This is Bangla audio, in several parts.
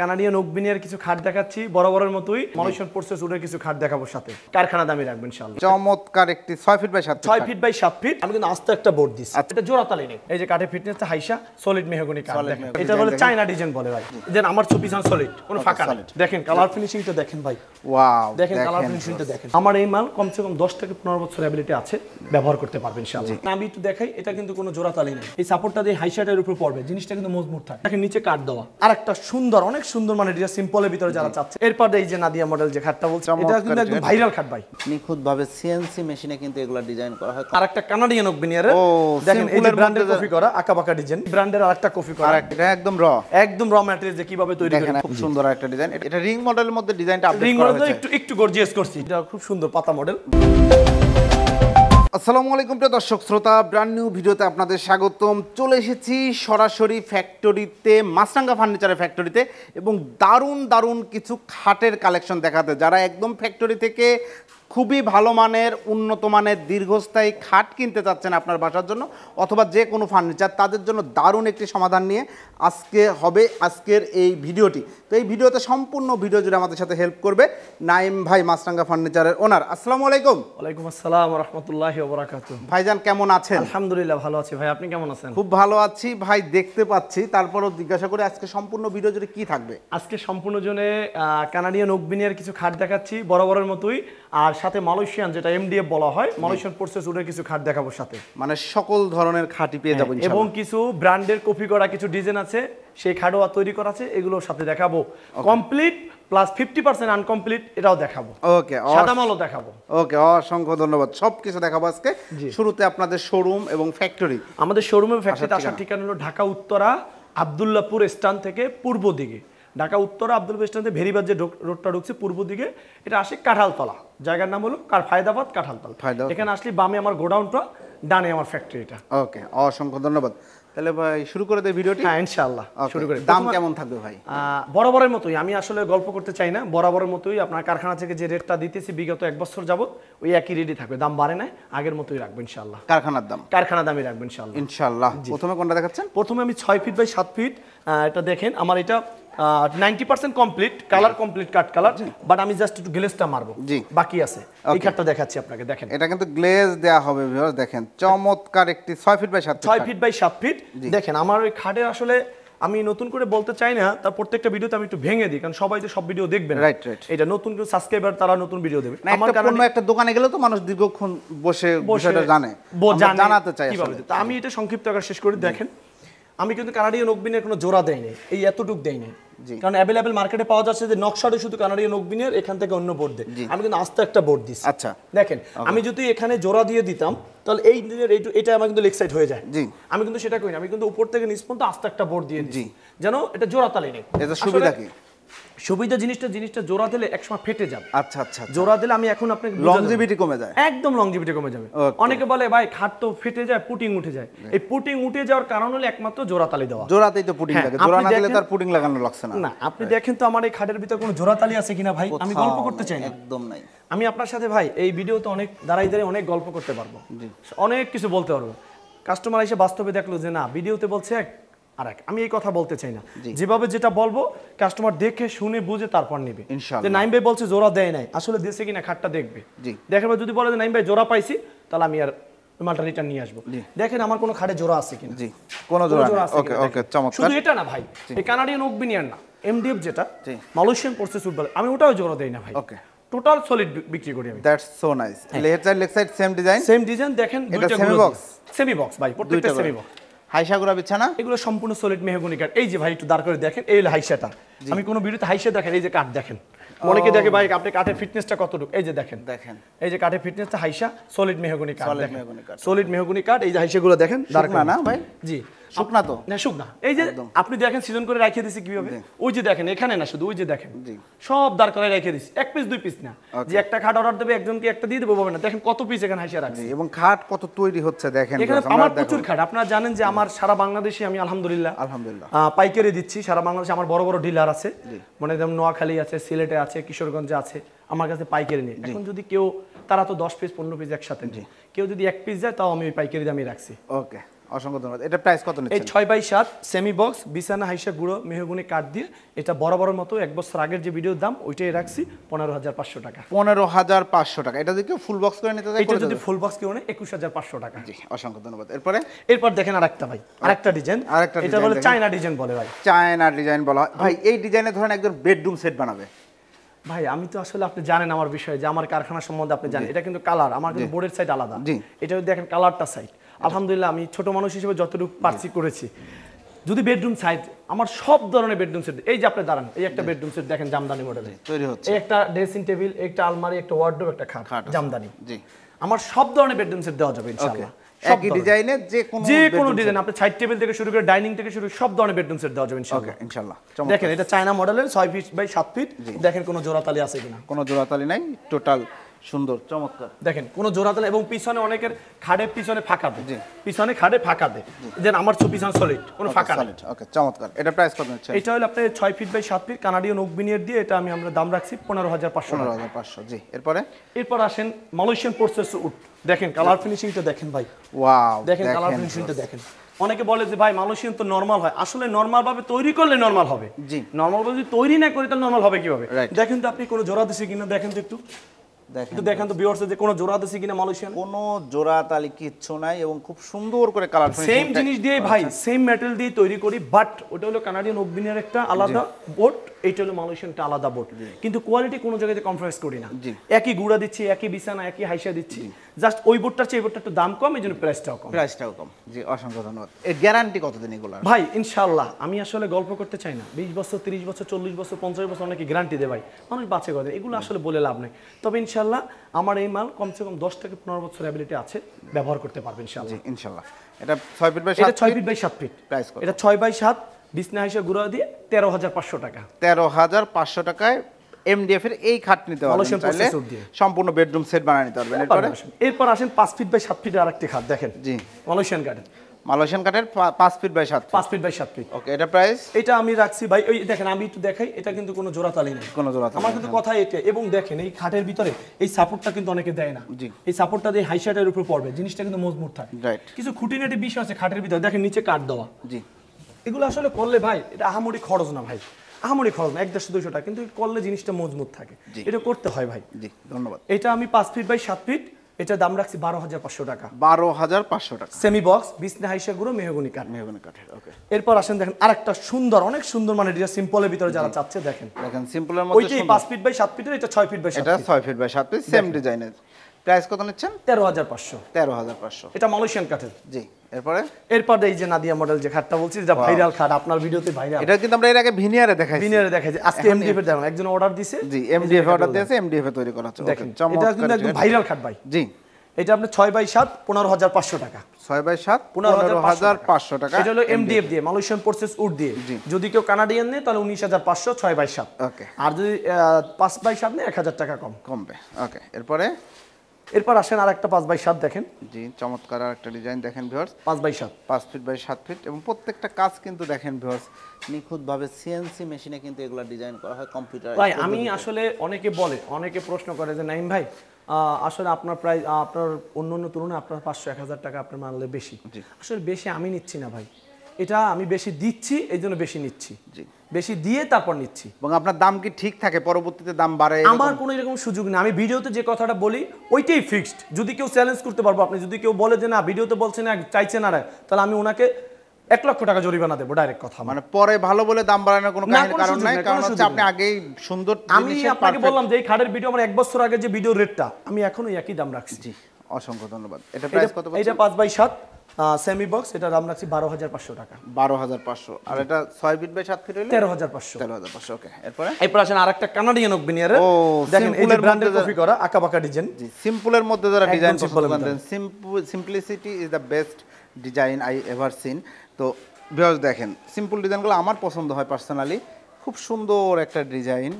কানাডিয়ান ওকবিনিয়ার কিছু খাট দেখাচ্ছি বরাবরের মতোই মলেশন পোর্সেস উডের কিছু খাট দেখাবো সাথে কারখানা দামি রাখবেন ইনশাআল্লাহ চমৎকার একটি 6 feet by 7 feet 6 feet by 7 feet আমি কিন্তু আস্তে একটা বোর্ড দিছি আচ্ছা। এটা জোড়া জোড়াতালি নেই এই যে কাঠে ফিটনেস তে হাইসা সলিড মেহগনি কাঠ দেখেন এটা বলে চায়না ডিজাইন বলে ভাই দেন আমার ছবি পিছন সলিড কোনো আচ্ছা, ফাঁকা নেই দেখেন কালার ফিনিশিং তো দেখেন ভাই ওয়াও দেখেন কালার ফিনিশিং তো দেখেন আমার এই মাল কমসে কম 10 থেকে 15 বছর এবিলিটি আছে ব্যবহার করতে পারবেন ইনশাআল্লাহ আমি একটু দেখাই এটা কিন্তু কোনো জোড়া জোড়াতালি নেই এই সাপোর্টটা দিয়ে হাইসাটার উপর পড়বে জিনিসটা কিন্তু মজবুত থাকে দেখেন নিচে কাট দেওয়া আরেকটা সুন্দর অনেক অনেক সুন্দর মানে এটা সিম্পলের ভিতরে যারা চাচ্ছে এরপর এই যে নাদিয়া মডেল যে খাটটা বলছে এটা কিন্তু একদম ভাইরাল খাট ভাই নিখুঁত ভাবে সিএনসি মেশিনে কিন্তু এগুলা ডিজাইন করা হয় আর একটা কানাডিয়ান ওকবিনিয়ার দেখেন এই যে ব্র্যান্ডের কপি করা আকাবাকা ডিজাইন ব্র্যান্ডের আরেকটা কপি করা এটা একদম র একদম র ম্যাটেরিয়াল যে কিভাবে তৈরি করা খুব সুন্দর একটা ডিজাইন এটা রিং মডেলের মধ্যে ডিজাইনটা আপডেট করা হয়েছে রিং মডেল একটু একটু গর্জিয়াস করছি এটা খুব সুন্দর পাতা মডেল আসসালামু আলাইকুম প্রিয় দর্শক শ্রোতা ব্র্যান্ড নিউ ভিডিওতে আপনাদের স্বাগতম চলে এসেছি সরাসরি ফ্যাক্টরিতে মাসরাঙ্গা ফার্নিচারের ফ্যাক্টরিতে এবং দারুণ দারুণ কিছু খাটের কালেকশন দেখাতে যারা একদম ফ্যাক্টরি থেকে খুবই ভালো মানের উন্নত মানের দীর্ঘস্থায়ী খাট কিনতে চাচ্ছেন আপনার বাসার জন্য অথবা যে কোনো ফার্নিচার তাদের জন্য দারুণ একটি সমাধান নিয়ে আজকে হবে আজকের এই ভিডিওটি তো এই ভিডিওতে সম্পূর্ণ ভিডিও জুড়ে আমাদের সাথে হেল্প করবে নাইম ভাই মাসরাঙ্গা ফার্নিচারের ওনার আসসালামু আলাইকুম ওয়ালাইকুম আসসালাম রহমতুল্লাহ ভাই ভাইজান কেমন আছেন আলহামদুলিল্লাহ ভালো আছি ভাই আপনি কেমন আছেন খুব ভালো আছি ভাই দেখতে পাচ্ছি তারপরও জিজ্ঞাসা করে আজকে সম্পূর্ণ ভিডিও জুড়ে কী থাকবে আজকে সম্পূর্ণ জনে কানাডিয়ান অগ্বিনিয়ার কিছু খাট দেখাচ্ছি বড় বড়ের মতোই আর সাথে মালয়েশিয়ান যেটা এমডিএফ বলা হয় মালয়েশিয়ান প্রসেস ওদের কিছু খাট দেখাবো সাথে মানে সকল ধরনের খাটি পেয়ে হ্যাঁ, যাবেন এবং কিছু ব্র্যান্ডের কপি করা কিছু ডিজাইন আছে সেই খাটওয়া তৈরি করা আছে এগুলো সাথে দেখাবো complete plus fifty percent incomplete এটাও দেখাবো ওকে মালও দেখাবো ওকে অসংখ্য ধন্যবাদ সব কিছু দেখাবো আজকে শুরুতে আপনাদের শোরুম এবং ফ্যাক্টরি আমাদের শোরুম এবং ফ্যাক্টরি আচ্ছা, আসার ঠিকানা হলো ঢাকা উত্তরা আবদুল্লাপুর স্টান থেকে পূর্ব দিকে ঢাকা উত্তর আব্দুল বেস্টানতে ভেরিবাদ যে রোডটা ঢুকছে পূর্ব দিকে এটা আসে কাঁঠালতলা জায়গার নাম হলো কার ফায়দাবাদ কাঁঠালতলা এখানে আসলে বামে আমার গোডাউনটা ডানে আমার ফ্যাক্টরিটা ওকে অসংখ্য ধন্যবাদ তাহলে ভাই শুরু করে দেয় ভিডিওটি হ্যাঁ ইনশাআল্লাহ শুরু করে দাম কেমন থাকবে ভাই বরাবরের মতোই আমি আসলে গল্প করতে চাই না বরাবরের মতোই আপনার কারখানা থেকে যে রেটটা দিতেছি বিগত এক বছর যাবত ওই একই রেটই থাকবে দাম বাড়ে না আগের মতোই রাখবো ইনশাআল্লাহ কারখানার দাম কারখানার দামই রাখবো ইনশাআল্লাহ ইনশাআল্লাহ প্রথমে কোনটা দেখাচ্ছেন প্রথমে আমি ছয় ফিট বাই সাত ফিট এটা দেখেন আমার এটা নাইনটি পার্সেন্ট কমপ্লিট আমি একটু আমি নতুন করে বলতে চাই না তার প্রত্যেকটা ভিডিওতে আমি একটু ভেঙে দিই কারণ সবাই তো সব ভিডিও দেখবেন রাইট রাইট এটা নতুন কেউ সাবস্ক্রাইবার তারা নতুন ভিডিও দেবে মানে আমার কারণে একটা দোকানে গেলে তো মানুষ দীর্ঘক্ষণ বসে বিষয়টা জানে জানাতে চাই কিভাবে আমি এটা সংক্ষিপ্ত আকার শেষ করে দেখেন আমি কিন্তু কানাডিয়ান নকবিনের কোনো জোড়া দেয়নি এই এতটুক দেয়নি কারণ অ্যাভেলেবেল মার্কেটে পাওয়া যাচ্ছে যে নকশাটা শুধু কানাডিয়ান নকবিনের এখান থেকে অন্য বোর্ড দেয় আমি কিন্তু আস্তে একটা বোর্ড দিচ্ছি আচ্ছা দেখেন আমি যদি এখানে জোড়া দিয়ে দিতাম তাহলে এই দিনের এটা আমার কিন্তু লেকসাইড সাইড হয়ে যায় জি আমি কিন্তু সেটা করি না আমি কিন্তু উপর থেকে নিচ পর্যন্ত আস্তে একটা বোর্ড দিয়ে দিই যেন এটা জোড়া তালে নেই এটা সুবিধা কি সুবিধা জিনিসটা জিনিসটা জোড়া দিলে একসময় ফেটে যাবে আচ্ছা আচ্ছা, আচ্ছা। জোড়া দিলে আমি এখন আপনাকে লংজিভিটি কমে যায় একদম লংজিভিটি কমে যাবে অনেকে বলে ভাই খাট তো ফেটে যায় পুটিং উঠে যায় এই পুটিং উঠে যাওয়ার কারণ হলো একমাত্র জোড়া তালি দেওয়া জোড়াতেই তো পুটিং হ্যাঁ, লাগে জোড়া না দিলে তার পুটিং লাগানো লাগছে না না আপনি দেখেন তো আমার এই খাটের ভিতরে কোনো জোড়া তালি আছে কিনা ভাই আমি গল্প করতে চাই না একদম নাই আমি আপনার সাথে ভাই এই ভিডিওতে অনেক দাঁড়াই দাঁড়াই অনেক গল্প করতে পারবো অনেক কিছু বলতে পারবো কাস্টমার এসে বাস্তবে দেখলো যে না ভিডিওতে বলছে আর এক আমি এই কথা বলতে চাই না যেভাবে যেটা বলবো কাস্টমার দেখে শুনে বুঝে তারপর নেবে যে নাইম ভাই বলছে জোড়া দেয় নাই আসলে দিয়েছে কিনা খাটটা দেখবে দেখার পর যদি বলে যে নাইম ভাই জোড়া পাইছি তাহলে আমি আর মালটা রিটার্ন নিয়ে আসবো দেখেন আমার কোনো খাটে জোড়া আছে কিনা জি কোনো জোড়া ওকে ওকে চমক শুধু এটা না ভাই এই কানাডিয়ান ওকবিনিয়ান না এমডিএফ যেটা মালয়েশিয়ান প্রসেস ফুটবল আমি ওটাও জোড়া দেই না ভাই ওকে টোটাল সলিড বিক্রি করি আমি that's so nice left side left side same design same design দেখেন দুইটা সেমি বক্স সেমি বক্স ভাই প্রত্যেকটা সেমি বক্স হাইসা বিছানা এগুলো সম্পূর্ণ সলিড মেহগুনি কাঠ এই যে ভাই একটু দাঁড় করে দেখেন এই হাইসাটা আমি কোনো বিরুদ্ধে হাইসা দেখেন এই যে কাঠ দেখেন অনেকে দেখে ভাই আপনি কাঠের ফিটনেসটা কতটুকু এই যে দেখেন দেখেন এই যে কাঠের ফিটনেসটা হাইসা সলিড মেহগুনি কাঠ সলিড মেহগুনি কাঠ সলিড মেহগুনি কাঠ এই যে হাইসাগুলো দেখেন দাঁড় না ভাই জি শুকনা তো না শুকনা এই যে আপনি দেখেন সিজন করে কিভাবে ওই যে দেখেন এখানে না শুধু ওই যে দেখেন সব দাঁড় করে রেখে এক পিস দুই পিস না আচ্ছা। যে একটা খাট অর্ডার দেবে একজনকে একটা দিয়ে দেবো না দেখেন কত পিস এখানে হাসিয়া রাখছি এবং খাট কত তৈরি হচ্ছে দেখেন এখানে আমার প্রচুর খাট আপনারা জানেন যে আমার সারা বাংলাদেশে আমি আলহামদুলিল্লাহ আলহামদুলিল্লাহ পাইকারি দিচ্ছি সারা বাংলাদেশে আমার বড় বড় ডিলার আছে মানে যেমন নোয়াখালী আছে সিলেটে আছে কিশোরগঞ্জে আছে আমার কাছে পাইকারি নেই এখন যদি কেউ তারা তো দশ পিস পনেরো পিস একসাথে কেউ যদি এক পিস যায় তাও আমি ওই পাইকারি দামে রাখছি ওকে অসংখ্য ধন্যবাদ এটা প্রাইস কত এই ছয় বাই সাত সেমি বক্স বিছানা হাইসা গুঁড়ো মেহগুনি কাঠ দিয়ে এটা বরাবর মতো এক বছর আগের যে ভিডিওর দাম ওইটাই রাখছি পনেরো হাজার পাঁচশো টাকা পনেরো হাজার পাঁচশো টাকা এটা যদি ফুল বক্স করে নিতে এটা যদি ফুল বক্স কেউ নেয় একুশ হাজার পাঁচশো টাকা জি অসংখ্য ধন্যবাদ এরপরে এরপর দেখেন আরেকটা ভাই আরেকটা ডিজাইন আরেকটা এটা বলে চায়না ডিজাইন বলে ভাই চায়না ডিজাইন বলা হয় ভাই এই ডিজাইনে ধরেন একজন বেডরুম সেট বানাবে ভাই আমি তো আসলে আপনি জানেন আমার বিষয়ে যে আমার কারখানা সম্বন্ধে আপনি জানেন এটা কিন্তু কালার আমার কিন্তু বোর্ডের সাইড আলাদা এটা যদি দেখেন কালারটা সাইড আলহামদুলিল্লাহ আমি ছোট মানুষ হিসেবে যতটুকু পার্সি করেছি যদি বেডরুম সাইড আমার সব ধরনের বেডরুম সেট এই যে আপনি দাঁড়ান এই একটা বেডরুম সেট দেখেন জামদানি মডেল তৈরি হচ্ছে একটা ড্রেসিং টেবিল একটা আলমারি একটা ওয়ার্ডরোব একটা খাট জামদানি জি আমার সব ধরনের বেডরুম সেট দেওয়া যাবে ইনশাআল্লাহ একই দেখেন এটা চায়না মডেলের 6 ফিট বাই সাত ফিট দেখেন কোনো জোড়াতালি আছে কিনা কোনো জোড়াতালি নাই টোটাল সুন্দর চমৎকার দেখেন কোন জোড়া জোড়াতাল এবং পিছনে অনেকের খাড়ে পিছনে ফাঁকা দেয় পিছনে খাড়ে ফাঁকা দেয় যেন আমার ছবি পিছনে সলিড কোনো ফাঁকা সলিড ওকে চমৎকার এটা প্রাইস কত হচ্ছে এটা হলো আপনাদের 6 feet by 7 feet Canadian oak veneer দিয়ে এটা আমি আমরা দাম রাখছি 15500 15500 জি এরপর এরপর আসেন মালয়েশিয়ান পোর্সেস উড দেখেন কালার ফিনিশিং তো দেখেন ভাই ওয়াও দেখেন কালার ফিনিশিং তো দেখেন অনেকে বলে যে ভাই মালয়েশিয়ান তো নর্মাল হয় আসলে নর্মাল ভাবে তৈরি করলে নর্মাল হবে জি নর্মাল যদি তৈরি না করি তাহলে নর্মাল হবে কিভাবে দেখেন তো আপনি কোনো জোড়া দিছে কিনা দেখেন তো একটু একটু দেখেন জোড়া আছে কিনা কোনো জোড়া কিচ্ছু নাই এবং খুব সুন্দর করে কালার সেম জিনিস ভাই সেম আচ্ছা। দিয়ে তৈরি করি বাট ওটা হলো কানাডিয়ান একটা আলাদা বোট এইটা হলো মালয়েশিয়ান একটা আলাদা বোর্ড কিন্তু কোয়ালিটি কোনো জায়গাতে কম্প্রোমাইজ করি না একই গুঁড়া দিচ্ছি একই বিছানা একই হাইসা দিচ্ছি জাস্ট ওই বোর্ডটা চেয়ে বোর্ডটা একটু দাম কম এই জন্য প্রাইসটাও কম প্রাইসটাও কম জি অসংখ্য ধন্যবাদ এর গ্যারান্টি কতদিন এগুলো ভাই ইনশাল্লাহ আমি আসলে গল্প করতে চাই না বিশ বছর তিরিশ বছর চল্লিশ বছর পঞ্চাশ বছর অনেকে গ্যারান্টি দেয় ভাই মানুষ বাঁচে করে এগুলো আসলে বলে লাভ নেই তবে ইনশাল্লাহ আমার এই মাল কমসে কম দশ থেকে পনেরো বছর অ্যাবিলিটি আছে ব্যবহার করতে পারবেন ইনশাল্লাহ ইনশাল্লাহ এটা ছয় ফিট বাই ছয় ফিট বাই সাত ফিট প্রাইস এটা ছয় বাই সাত বিছনা হিসেবে গুঁড়া দিয়ে তেরো হাজার পাঁচশো টাকা তেরো হাজার পাঁচশো টাকায় এমডিএফ এর এই খাট নিতে পারবেন সম্পূর্ণ বেডরুম সেট বানিয়ে নিতে পারবেন এরপর আসেন পাঁচ ফিট বাই সাত ফিট আরেকটি খাট দেখেন জি মালয়েশিয়ান গার্ডেন মালয়েশিয়ান কাঠের পাঁচ ফিট বাই সাত পাঁচ ফিট বাই সাত ফিট ওকে এটা প্রাইস এটা আমি রাখছি ভাই ওই দেখেন আমি একটু দেখাই এটা কিন্তু কোনো জোড়া তালি নেই কোনো জোড়া আমার কিন্তু হ্যাঁ। কথা এটা এবং দেখেন এই খাটের ভিতরে এই সাপোর্টটা কিন্তু অনেকে দেয় না জি এই সাপোর্টটা দিয়ে হাইশাটের উপর পড়বে জিনিসটা কিন্তু মজবুত থাকে রাইট কিছু খুঁটিনাটি বিষয় আছে খাটের ভিতরে দেখেন নিচে কাঠ দেওয়া জি এগুলো আসলে করলে ভাই এটা আহামরি খরচ না ভাই আহামরি খরচ না এক দেড়শো দুইশো টাকা কিন্তু করলে জিনিসটা মজবুত থাকে এটা করতে হয় ভাই ধন্যবাদ এটা আমি পাঁচ ফিট বাই সাত ফিট এটা দাম রাখছি বারো হাজার পাঁচশো টাকা বারো হাজার পাঁচশো টাকা সেমি বক্স বিসনে হাইসা গুঁড়ো মেহগুনি কাঠ মেহগুনি কাঠের ওকে এরপর আসেন দেখেন আরেকটা সুন্দর অনেক সুন্দর মানে এটা সিম্পলের ভিতরে যারা চাচ্ছে দেখেন দেখেন সিম্পলের মধ্যে ওইটাই পাঁচ ফিট বাই সাত ফিটের এটা ছয় ফিট বাই এটা ছয় ফিট বাই সাত ফিট সেম ডিজাইনের প্রাইস কত নিচ্ছেন তেরো হাজার পাঁচশো তেরো হাজার পাঁচশো এটা মালয়েশিয়ান কাঠের জি এরপরে এরপর এই যে নাদিয়া মডেল যে খাটটা বলছি যেটা ভাইরাল খাট আপনার ভিডিওতে ভাইরাল এটা কিন্তু আমরা এর আগে ভিনিয়ারে দেখাই ভিনিয়ারে দেখাই আজকে এমডিএফ এর দেখুন একজন অর্ডার দিয়েছে জি এমডিএফ অর্ডার দিয়েছে এমডিএফ এ তৈরি করা হচ্ছে দেখেন এটা কিন্তু একদম ভাইরাল খাট ভাই জি এটা আপনার ছয় বাই সাত পনেরো পাঁচশো টাকা ছয় বাই সাত পনেরো হাজার পাঁচশো টাকা এটা হলো এমডিএফ দিয়ে মালয়েশিয়ান প্রসেস উড দিয়ে যদি কেউ কানাডিয়ান নেয় তাহলে উনিশ হাজার পাঁচশো ছয় বাই সাত ওকে আর যদি পাঁচ বাই সাত নেয় এক হাজার টাকা কম কমবে ওকে এরপরে এরপর আসেন আর একটা পাঁচ বাই সাত দেখেন জি চমৎকার আর একটা ডিজাইন দেখেন ভিওর্স পাঁচ বাই সাত পাঁচ ফিট বাই সাত ফিট এবং প্রত্যেকটা কাজ কিন্তু দেখেন ভিওর্স নিখুঁতভাবে সিএনসি মেশিনে কিন্তু এগুলো ডিজাইন করা হয় কম্পিউটার ভাই আমি আসলে অনেকে বলে অনেকে প্রশ্ন করে যে নাইম ভাই আসলে আপনার প্রায় আপনার অন্য অন্য তুলনায় আপনার পাঁচশো এক হাজার টাকা আপনার মানলে বেশি আসলে বেশি আমি নিচ্ছি না ভাই এটা আমি বেশি দিচ্ছি এই জন্য বেশি নিচ্ছি বেশি দিয়ে তারপর নিচ্ছি এবং আপনার দাম কি ঠিক থাকে পরবর্তীতে দাম বাড়ে আমার কোনো এরকম সুযোগ নেই আমি ভিডিওতে যে কথাটা বলি ওইটাই ফিক্সড যদি কেউ চ্যালেঞ্জ করতে পারবো আপনি যদি কেউ বলে যে না ভিডিওতে বলছেন না চাইছে না তাহলে আমি ওনাকে এক লক্ষ টাকা জরিমানা দেবো ডাইরেক্ট কথা মানে পরে ভালো বলে দাম বাড়ানোর কোনো কারণ নাই কারণ হচ্ছে আপনি আগেই সুন্দর আমি আপনাকে বললাম যে এই খাটের ভিডিও আমার এক বছর আগে যে ভিডিও রেটটা আমি এখনো একই দাম রাখছি জি অসংখ্য ধন্যবাদ এটা প্রাইস কত এটা পাঁচ বাই সাত সেমি বক্স এটা দাম রাখছি বারো হাজার পাঁচশো টাকা বারো হাজার পাঁচশো আর এটা ছয় বাই সাত ফিট হইলে তেরো হাজার পাঁচশো তেরো হাজার পাঁচশো ওকে এরপরে এরপর আসেন আর একটা কানাডিয়ান দেখেন এই ব্র্যান্ডের কপি করা আঁকা ডিজাইন সিম্পলের মধ্যে যারা design simplicity is the best design I ever seen তো দেখেন সিম্পল ডিজাইনগুলো আমার পছন্দ হয় পার্সোনালি খুব সুন্দর একটা ডিজাইন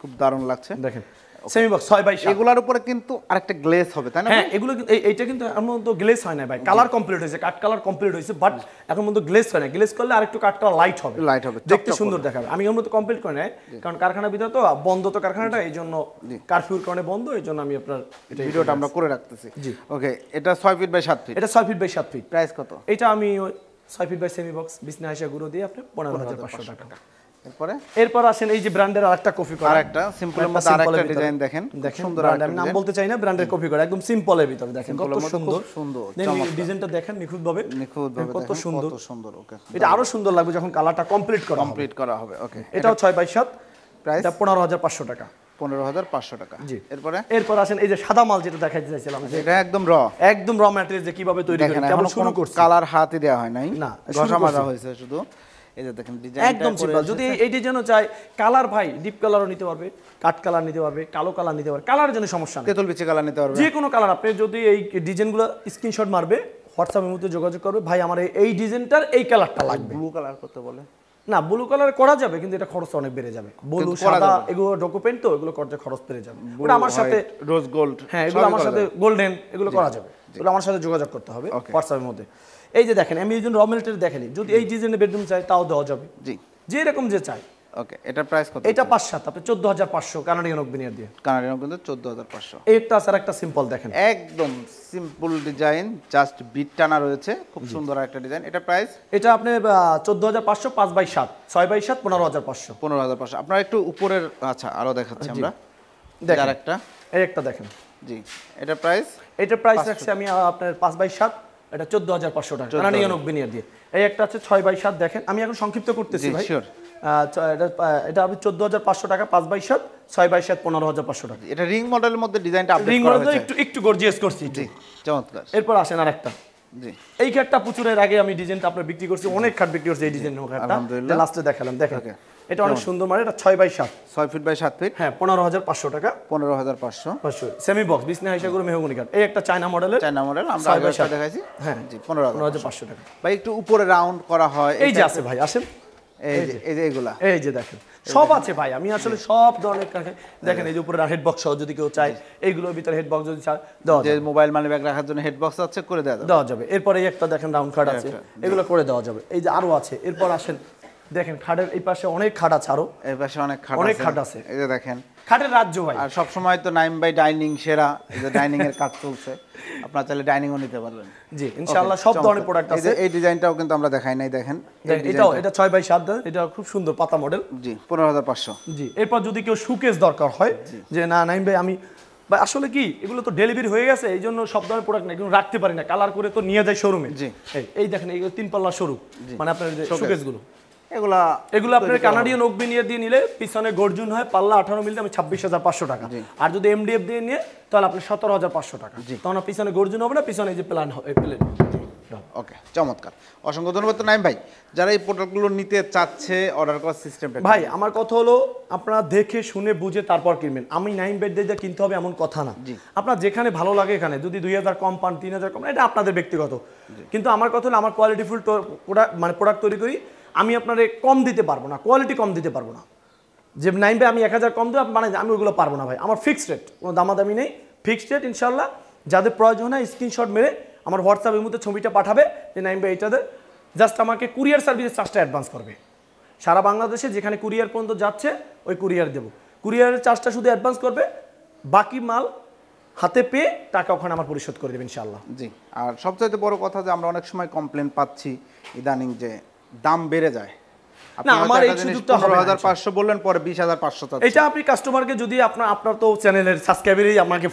খুব দারুণ লাগছে দেখেন সেমি বক্স এগুলোর উপরে কিন্তু আরেকটা গ্লেস হবে তাই না হ্যাঁ এগুলো এইটা কিন্তু এমন তো গ্লেস হয় না ভাই কালার কমপ্লিট হয়েছে কাট কালার কমপ্লিট হয়েছে বাট এখন গ্লেস হয় না গ্লেস করলে আরেকটু কাট কালার লাইট হবে লাইট হবে দেখতে সুন্দর দেখাবে আমি এখন তো কমপ্লিট করে কারণ কারখানা তো বন্ধ তো কারখানাটা এই জন্য কারফিউর কারণে বন্ধ এই জন্য আমি আপনার ভিডিওটা আমরা করে রাখতেছি জি ওকে এটা ছয় ফিট বাই সাত ফিট এটা ছয় ফিট বাই সাত ফিট প্রাইস কত এটা আমি ছয় ফিট বাই সেমি বক্স বিছনা হাসা গুঁড়ো দিয়ে আপনি পনেরো হাজার পাঁচশো টাকা এরপরে এরপর আসেন আরো সুন্দর লাগবে যখন কালারটা কমপ্লিট কমপ্লিট করা হবে এটাও 6 বাই 7 প্রাইস এটা 15500 টাকা পনেরো হাজার পাঁচশো টাকা জি এরপরে এরপর আসেন এই যে সাদা মাল যেটা দেখাতে চাইছিলাম একদম র একদম র ম্যাটেরিয়াল যে কিভাবে তৈরি করেন কেমন শুরু করছে কালার হাতে দেওয়া হয় নাই না ঘষা মাজা হয়েছে শুধু একদম সিম্পল যদি এই ডিজাইনও চাই কালার ভাই ডিপ কালারও নিতে পারবে কালার নিতে পারবে কালো কালার নিতে পারবে জন্য সমস্যা কালার নিতে পারবে যে কোনো কালার আপনি যদি এই ডিজাইনগুলো স্ক্রিনশট মারবে হোয়াটসঅ্যাপের মধ্যে যোগাযোগ করবে ভাই আমার এই ডিজাইনটার এই কালারটা লাগবে ব্লু কালার করতে বলে না ব্লু কালার করা যাবে কিন্তু এটা খরচ অনেক বেড়ে যাবে ব্লু সাদা এগুলো ডকুমেন্ট তো এগুলো করতে খরচ বেড়ে যাবে ওটা আমার সাথে রোজ গোল্ড হ্যাঁ এগুলো আমার সাথে গোল্ডেন এগুলো করা যাবে আমার সাথে যোগাযোগ করতে হবে হোয়াটসঅ্যাপের মধ্যে এই যে দেখেন আমি একজন জন্য র মেটেরিয়াল দেখেনি যদি এই ডিজাইনের বেডরুম চাই তাও দেওয়া যাবে জি যে রকম যে চাই ওকে এটা প্রাইস কত এটা 57 আপনি 14500 কানাডিয়ান অকবিনিয়ার দিয়ে কানাডিয়ান অকবিন 14500 একটা স্যার একটা সিম্পল দেখেন একদম সিম্পল ডিজাইন জাস্ট বিট টানা রয়েছে খুব সুন্দর একটা ডিজাইন এটা প্রাইস এটা আপনি 14500 5 বাই 7 6 বাই 7 15500 15500 আপনারা একটু উপরের আচ্ছা আরো দেখাচ্ছি আমরা দেখেন একটা এই একটা দেখেন জি এটা প্রাইস এটা প্রাইস রাখছি আমি আপনার 5 বাই 7 এটা চোদ্দ হাজার পাঁচশো টাকা নিরানব্বই নিয়ে দিয়ে এই একটা আছে ছয় বাই সাত দেখেন আমি এখন সংক্ষিপ্ত করতেছি ভাই এটা চোদ্দ হাজার পাঁচশো টাকা পাঁচ বাই সাত ছয় বাই সাত পনেরো হাজার পাঁচশো টাকা এটা রিং মডেলের মধ্যে ডিজাইনটা রিং মডেল একটু একটু গর্জিয়াস করছি চমৎকার এরপর আসেন আর একটা এই খাটটা প্রচুরের আগে আমি ডিজাইনটা আপনার বিক্রি করছি অনেক খাট বিক্রি করছি এই ডিজাইন লাস্টে দেখালাম দেখা এটা অনেক সুন্দর মানে এটা ছয় বাই সাত ছয় ফিট বাই সাত ফিট হ্যাঁ পনেরো হাজার পাঁচশো টাকা পনেরো হাজার পাঁচশো সেমি বক্স বিসনে হাইসাগুলো মেহগুনি কাঠ এই একটা চায়না মডেলের চায়না মডেল আমরা ছয় দেখাইছি হ্যাঁ জি পনেরো হাজার পাঁচশো টাকা ভাই একটু উপরে রাউন্ড করা হয় এই যে আছে ভাই আসেন এই যে এগুলা এই যে দেখেন সব আছে ভাই আমি আসলে সব ধরনের দেখেন এই যে উপরে হেড বক্স সহ যদি কেউ চায় এইগুলোর ভিতরে হেড বক্স যদি চায় দেওয়া যে মোবাইল মানে ব্যাগ রাখার জন্য হেড বক্স আছে করে দেওয়া দেওয়া যাবে এরপরে একটা দেখেন রাউন্ড হ্যাঁ, কার্ড আছে এগুলো করে দেওয়া যাবে এই যে আরো আছে এরপর আসেন দেখেন খাটের এই পাশে অনেক খাট আছে আরো এই পাশে অনেক খাট অনেক খাট আছে এই যে দেখেন খাটের রাজ্য ভাই আর সব সময় তো নাইম বাই ডাইনিং সেরা এই যে ডাইনিং এর কাজ চলছে আপনারা চাইলে ডাইনিং ও নিতে পারবেন জি ইনশাআল্লাহ সব ধরনের প্রোডাক্ট আছে এই ডিজাইনটাও কিন্তু আমরা দেখাই নাই দেখেন এটাও এটা 6 বাই 7 দাম এটা খুব সুন্দর পাতা মডেল জি 15500 জি এরপর যদি কেউ শোকেস দরকার হয় যে না নাইম ভাই আমি ভাই আসলে কি এগুলো তো ডেলিভারি হয়ে গেছে এই জন্য সব ধরনের প্রোডাক্ট নাই কিন্তু রাখতে পারি না কালার করে তো নিয়ে যায় শোরুমে জি এই দেখেন এই তিন পাল্লা শোরুম মানে আপনার গুলো এগুলা আপনার কানাডিয়ান নিয়ে দিয়ে নিলে পিছনে হয় পাল্লা আঠারো মিলতে আমি ছাব্বিশ হাজার পাঁচশো টাকা আর যদি এমডিএফ দিয়ে তাহলে আপনার সতেরো হাজার পাঁচশো টাকা পিছনে হবে না পিছনে যে প্ল্যান ওকে চমৎকার ভাই যারা এই নিতে চাচ্ছে অর্ডার করার ভাই আমার কথা হলো আপনারা দেখে শুনে বুঝে তারপর কিনবেন আমি নাইম বেড দিয়ে কিনতে হবে এমন কথা না আপনার যেখানে ভালো লাগে এখানে যদি দুই হাজার কম পান তিন হাজার কম এটা আপনাদের ব্যক্তিগত কিন্তু আমার কথা হলো আমার কোয়ালিটিফুল ফুল মানে প্রোডাক্ট তৈরি করি আমি আপনারে কম দিতে পারবো না কোয়ালিটি কম দিতে পারবো না যে নাইন আমি এক হাজার কম দেবো মানে আমি ওইগুলো পারবো না ভাই আমার ফিক্সড রেট কোনো দামাদামি নেই ফিক্সড রেট ইনশাল্লাহ যাদের প্রয়োজন হয় স্ক্রিনশট মেরে আমার হোয়াটসঅ্যাপের মধ্যে ছবিটা পাঠাবে যে নাইম ভাই এইটাদের জাস্ট আমাকে কুরিয়ার সার্ভিসের চার্জটা অ্যাডভান্স করবে সারা বাংলাদেশে যেখানে কুরিয়ার পর্যন্ত যাচ্ছে ওই কুরিয়ার দেবো কুরিয়ারের চার্জটা শুধু অ্যাডভান্স করবে বাকি মাল হাতে পেয়ে টাকা ওখানে আমার পরিশোধ করে দেবেন ইনশাল্লাহ জি আর সবচাইতে বড় কথা যে আমরা অনেক সময় কমপ্লেন পাচ্ছি ইদানিং যে দাম বেড়ে যায় আমার এই হাজার পাঁচশো বললেন পরে বিশ হাজার পাঁচশো এটা আপনি যদি আপনার তো চ্যানেলের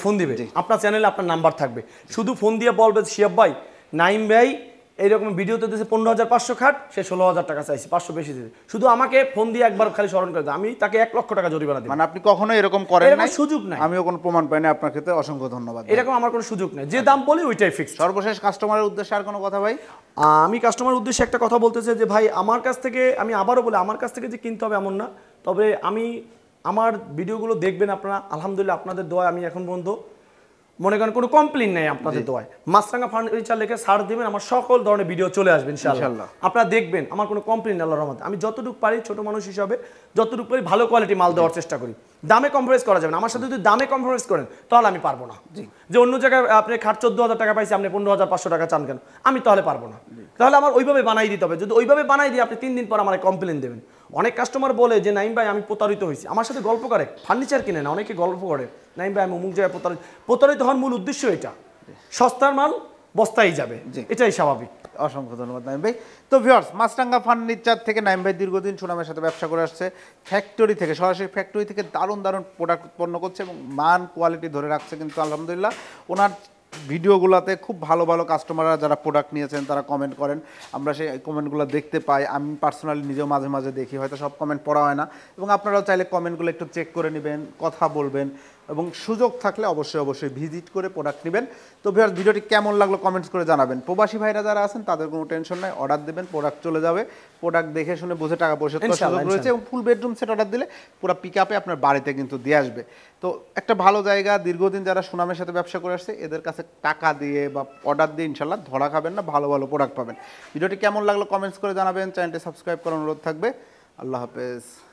ফোন দিবে আপনার চ্যানেলে আপনার নাম্বার থাকবে শুধু ফোন দিয়ে বলবে শিয়াব ভাই নাইম ভাই এইরকম ভিডিওতে দিয়েছে পনেরো হাজার পাঁচশো খাট সে ষোলো হাজার টাকা চাইছে পাঁচশো বেশি দিতে শুধু আমাকে ফোন দিয়ে একবার খালি স্মরণ করে আমি তাকে এক লক্ষ টাকা জরিমানা দিই মানে আপনি কখনো এরকম করেন না সুযোগ নাই আমিও কোনো প্রমাণ পাই না আপনার ক্ষেত্রে অসংখ্য ধন্যবাদ এরকম আমার কোনো সুযোগ নেই যে দাম বলি ওইটাই ফিক্স সর্বশেষ কাস্টমারের উদ্দেশ্যে আর কোনো কথা ভাই আমি কাস্টমারের উদ্দেশ্যে একটা কথা বলতে চাই যে ভাই আমার কাছ থেকে আমি আবারও বলি আমার কাছ থেকে যে কিনতে হবে এমন না তবে আমি আমার ভিডিওগুলো দেখবেন আপনারা আলহামদুলিল্লাহ আপনাদের দোয়া আমি এখন বন্ধু মনে করেন কোনো কমপ্লেন নেই আপনাদের দোয়ায় মাছরাঙ্গা ফার্নিচার লেখে সার দিবেন আমার সকল ধরনের ভিডিও চলে আসবে ইনশাআল্লাহ আপনারা দেখবেন আমার কোনো কমপ্লেন আল্লাহ রহমতে আমি যতটুকু পারি ছোট মানুষ হিসাবে যতটুকু পারি ভালো কোয়ালিটি মাল দেওয়ার চেষ্টা করি দামে কম্প্রোমাইজ করা যাবে না আমার সাথে যদি দামে কম্প্রোমাইজ করেন তাহলে আমি পারবো না যে অন্য জায়গায় আপনি খাট চোদ্দ হাজার টাকা পাইছি আপনি পনেরো হাজার পাঁচশো টাকা চান কেন আমি তাহলে পারবো না তাহলে আমার ওইভাবে বানাই দিতে হবে যদি ওইভাবে বানাই দিয়ে আপনি তিন দিন পর আমার কমপ্লেন দেবেন অনেক কাস্টমার বলে যে নাইম ভাই আমি প্রতারিত হয়েছি আমার সাথে গল্প করে ফার্নিচার কিনে না অনেকে গল্প করে নাইম ভাই আমি অমুক জায়গায় প্রতারিত প্রতারিত হওয়ার মূল উদ্দেশ্য এটা সস্তার মাল বস্তায় যাবে এটাই স্বাভাবিক অসংখ্য ধন্যবাদ নাইম ভাই তো ভিওর্স মাছরাঙ্গা ফার্নিচার থেকে নাইম ভাই দীর্ঘদিন সুনামের সাথে ব্যবসা করে আসছে ফ্যাক্টরি থেকে সরাসরি ফ্যাক্টরি থেকে দারুণ দারুণ প্রোডাক্ট উৎপন্ন করছে এবং মান কোয়ালিটি ধরে রাখছে কিন্তু আলহামদুলিল্লাহ ওনার ভিডিওগুলোতে খুব ভালো ভালো কাস্টমাররা যারা প্রোডাক্ট নিয়েছেন তারা কমেন্ট করেন আমরা সেই কমেন্টগুলো দেখতে পাই আমি পার্সোনালি নিজেও মাঝে মাঝে দেখি হয়তো সব কমেন্ট পড়া হয় না এবং আপনারাও চাইলে কমেন্টগুলো একটু চেক করে নেবেন কথা বলবেন এবং সুযোগ থাকলে অবশ্যই অবশ্যই ভিজিট করে প্রোডাক্ট নেবেন তো ভিউয়ার্স ভিডিওটি কেমন লাগলো কমেন্টস করে জানাবেন প্রবাসী ভাইরা যারা আছেন তাদের কোনো টেনশন নাই অর্ডার দেবেন প্রোডাক্ট চলে যাবে প্রোডাক্ট দেখে শুনে বুঝে টাকা পয়সা সুযোগ রয়েছে এবং ফুল বেডরুম সেট অর্ডার দিলে পুরো পিক আপে আপনার বাড়িতে কিন্তু দিয়ে আসবে তো একটা ভালো জায়গা দীর্ঘদিন যারা সুনামের সাথে ব্যবসা করে আসছে এদের কাছে টাকা দিয়ে বা অর্ডার দিয়ে ইনশাল্লাহ ধরা খাবেন না ভালো ভালো প্রোডাক্ট পাবেন ভিডিওটি কেমন লাগলো কমেন্টস করে জানাবেন চ্যানেলটি সাবস্ক্রাইব করার অনুরোধ থাকবে আল্লাহ হাফেজ